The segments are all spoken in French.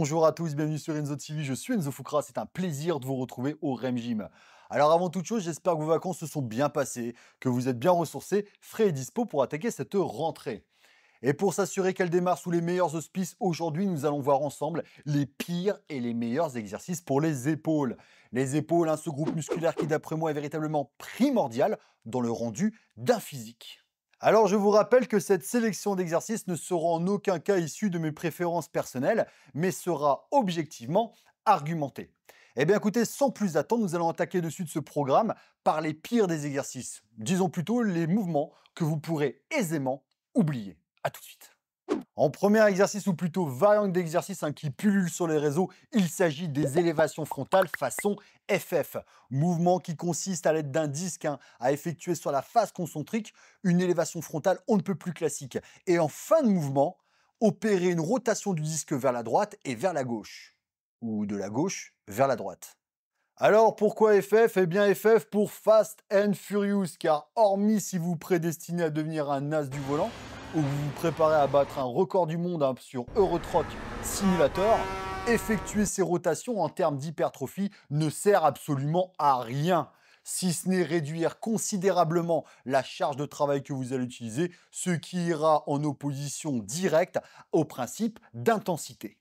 Bonjour à tous, bienvenue sur Enzo TV, je suis Enzo Fukra, c'est un plaisir de vous retrouver au Rem Gym. Alors avant toute chose, j'espère que vos vacances se sont bien passées, que vous êtes bien ressourcés, frais et dispo pour attaquer cette rentrée. Et pour s'assurer qu'elle démarre sous les meilleurs auspices, aujourd'hui nous allons voir ensemble les pires et les meilleurs exercices pour les épaules. Les épaules, un ce groupe musculaire qui d'après moi est véritablement primordial dans le rendu d'un physique. Alors je vous rappelle que cette sélection d'exercices ne sera en aucun cas issue de mes préférences personnelles, mais sera objectivement argumentée. Eh bien écoutez, sans plus attendre, nous allons attaquer dessus de ce programme par les pires des exercices, disons plutôt les mouvements que vous pourrez aisément oublier. A tout de suite. En premier exercice, ou plutôt variante d'exercice hein, qui pullule sur les réseaux, il s'agit des élévations frontales façon FF, mouvement qui consiste à l'aide d'un disque hein, à effectuer sur la face concentrique une élévation frontale on ne peut plus classique. Et en fin de mouvement, opérer une rotation du disque vers la droite et vers la gauche. Ou de la gauche vers la droite. Alors pourquoi FF Eh bien FF pour Fast and Furious, car hormis si vous prédestinez à devenir un as du volant, où vous vous préparez à battre un record du monde hein, sur Eurotrock Simulator, effectuer ces rotations en termes d'hypertrophie ne sert absolument à rien si ce n'est réduire considérablement la charge de travail que vous allez utiliser, ce qui ira en opposition directe au principe d'intensité.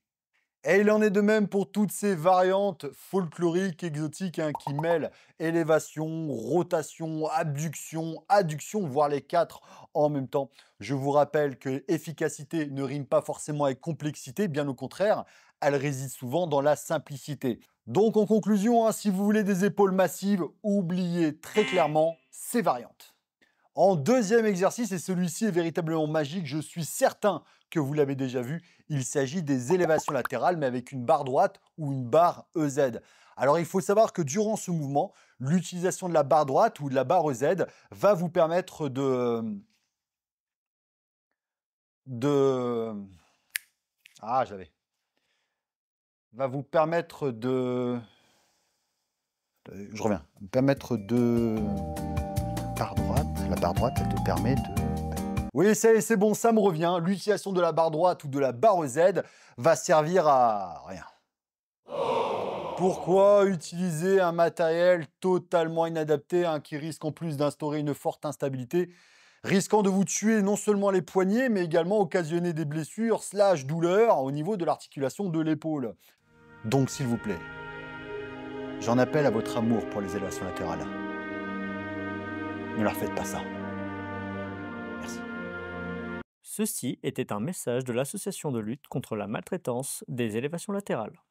Et il en est de même pour toutes ces variantes folkloriques, exotiques, hein, qui mêlent élévation, rotation, abduction, adduction, voire les quatre en même temps. Je vous rappelle que efficacité ne rime pas forcément avec complexité, bien au contraire, elle réside souvent dans la simplicité. Donc en conclusion, hein, si vous voulez des épaules massives, oubliez très clairement ces variantes. En deuxième exercice, et celui-ci est véritablement magique, je suis certain que vous l'avez déjà vu, il s'agit des élévations latérales, mais avec une barre droite ou une barre EZ. Alors il faut savoir que durant ce mouvement, l'utilisation de la barre droite ou de la barre EZ va vous permettre de... de... Ah, j'avais. Va vous permettre de... Je reviens. permettre de... Barre droite. La barre droite, elle te permet de oui, c'est bon, ça me revient. L'utilisation de la barre droite ou de la barre Z va servir à rien. Pourquoi utiliser un matériel totalement inadapté hein, qui risque en plus d'instaurer une forte instabilité, risquant de vous tuer non seulement les poignets, mais également occasionner des blessures slash douleurs au niveau de l'articulation de l'épaule Donc s'il vous plaît, j'en appelle à votre amour pour les élévations latérales. Ne leur faites pas ça. Ceci était un message de l'association de lutte contre la maltraitance des élévations latérales.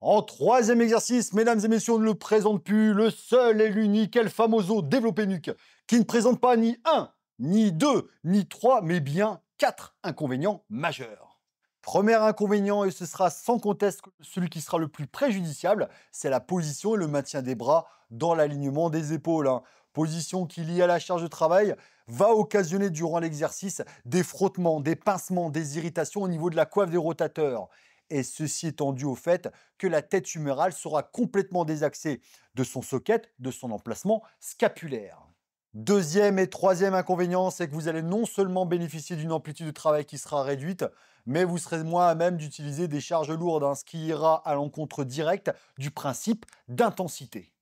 En troisième exercice, mesdames et messieurs, on ne le présente plus, le seul et l'unique El Famoso développé nuque, qui ne présente pas ni un, ni deux, ni trois, mais bien quatre inconvénients majeurs. Premier inconvénient, et ce sera sans conteste celui qui sera le plus préjudiciable, c'est la position et le maintien des bras dans l'alignement des épaules. Hein position qui, liée à la charge de travail, va occasionner durant l'exercice des frottements, des pincements, des irritations au niveau de la coiffe des rotateurs. Et ceci étant dû au fait que la tête humérale sera complètement désaxée de son socket, de son emplacement scapulaire. Deuxième et troisième inconvénient, c'est que vous allez non seulement bénéficier d'une amplitude de travail qui sera réduite, mais vous serez moins à même d'utiliser des charges lourdes, hein, ce qui ira à l'encontre directe du principe d'intensité.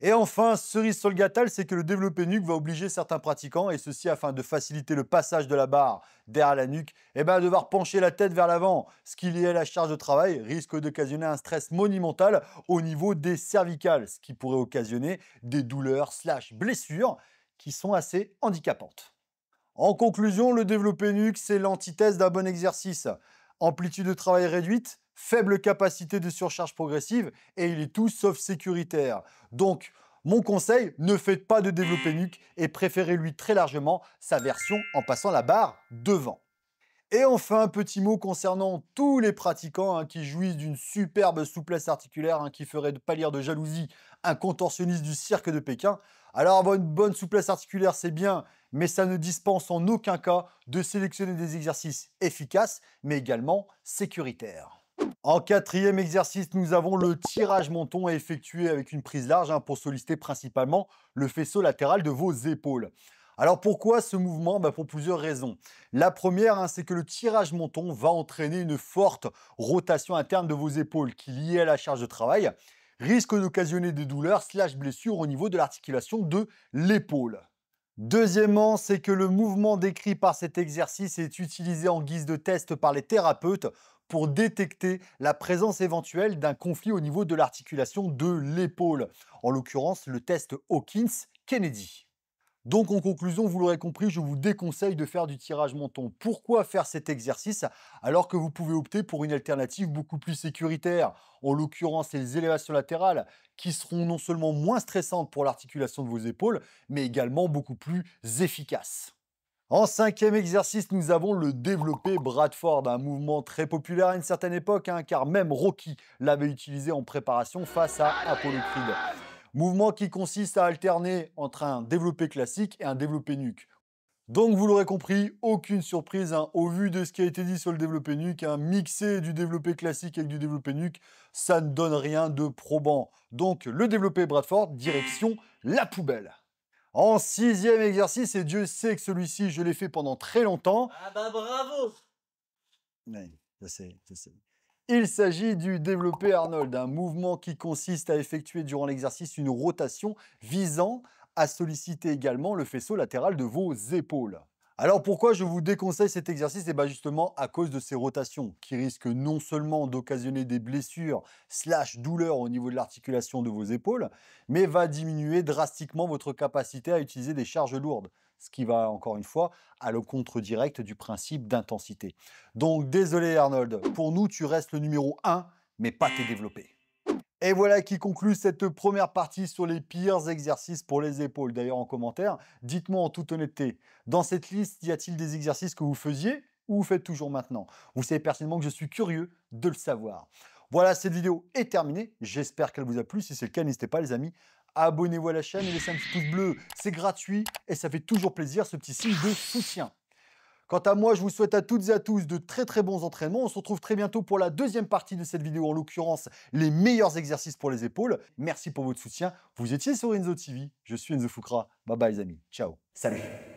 Et enfin, cerise sur le gâteau, c'est que le développé nuque va obliger certains pratiquants, et ceci afin de faciliter le passage de la barre derrière la nuque, eh ben, à devoir pencher la tête vers l'avant, ce qui lié à la charge de travail risque d'occasionner un stress monumental au niveau des cervicales, ce qui pourrait occasionner des douleurs slash blessures qui sont assez handicapantes. En conclusion, le développé nuque, c'est l'antithèse d'un bon exercice. Amplitude de travail réduite, faible capacité de surcharge progressive et il est tout sauf sécuritaire. Donc, mon conseil, ne faites pas de développé nuque et préférez-lui très largement sa version en passant la barre devant. Et enfin, un petit mot concernant tous les pratiquants hein, qui jouissent d'une superbe souplesse articulaire hein, qui ferait de pâlir de jalousie un contorsionniste du cirque de Pékin. Alors avoir une bonne souplesse articulaire, c'est bien, mais ça ne dispense en aucun cas de sélectionner des exercices efficaces, mais également sécuritaires. En quatrième exercice, nous avons le tirage menton à effectuer avec une prise large hein, pour solliciter principalement le faisceau latéral de vos épaules. Alors pourquoi ce mouvement bah, Pour plusieurs raisons. La première, hein, c'est que le tirage menton va entraîner une forte rotation interne de vos épaules qui, liée à la charge de travail, risque d'occasionner des douleurs slash blessures au niveau de l'articulation de l'épaule. Deuxièmement, c'est que le mouvement décrit par cet exercice est utilisé en guise de test par les thérapeutes pour détecter la présence éventuelle d'un conflit au niveau de l'articulation de l'épaule, en l'occurrence le test Hawkins-Kennedy. Donc en conclusion, vous l'aurez compris, je vous déconseille de faire du tirage menton. Pourquoi faire cet exercice alors que vous pouvez opter pour une alternative beaucoup plus sécuritaire En l'occurrence, les élévations latérales qui seront non seulement moins stressantes pour l'articulation de vos épaules, mais également beaucoup plus efficaces. En cinquième exercice, nous avons le développé Bradford, un mouvement très populaire à une certaine époque, hein, car même Rocky l'avait utilisé en préparation face à Apollo Creed. Mouvement qui consiste à alterner entre un développé classique et un développé nuque. Donc vous l'aurez compris, aucune surprise hein. au vu de ce qui a été dit sur le développé nuque, Un hein, mixer du développé classique avec du développé nuque, ça ne donne rien de probant. Donc le développé Bradford, direction la poubelle. En sixième exercice, et Dieu sait que celui-ci, je l'ai fait pendant très longtemps. Ah bah bravo Il s'agit du développé Arnold, un mouvement qui consiste à effectuer durant l'exercice une rotation visant à solliciter également le faisceau latéral de vos épaules. Alors pourquoi je vous déconseille cet exercice Et eh bien justement à cause de ces rotations qui risquent non seulement d'occasionner des blessures slash douleurs au niveau de l'articulation de vos épaules, mais va diminuer drastiquement votre capacité à utiliser des charges lourdes. Ce qui va encore une fois à le contre-direct du principe d'intensité. Donc désolé Arnold, pour nous tu restes le numéro 1, mais pas tes développés. Et voilà qui conclut cette première partie sur les pires exercices pour les épaules. D'ailleurs, en commentaire, dites-moi en toute honnêteté, dans cette liste, y a-t-il des exercices que vous faisiez ou vous faites toujours maintenant Vous savez personnellement que je suis curieux de le savoir. Voilà, cette vidéo est terminée. J'espère qu'elle vous a plu. Si c'est le cas, n'hésitez pas, les amis, abonnez-vous à la chaîne et laissez un petit pouce bleu. C'est gratuit et ça fait toujours plaisir, ce petit signe de soutien. Quant à moi, je vous souhaite à toutes et à tous de très très bons entraînements. On se retrouve très bientôt pour la deuxième partie de cette vidéo, en l'occurrence les meilleurs exercices pour les épaules. Merci pour votre soutien. Vous étiez sur Enzo TV, je suis Enzo Fukra. Bye bye les amis, ciao. Salut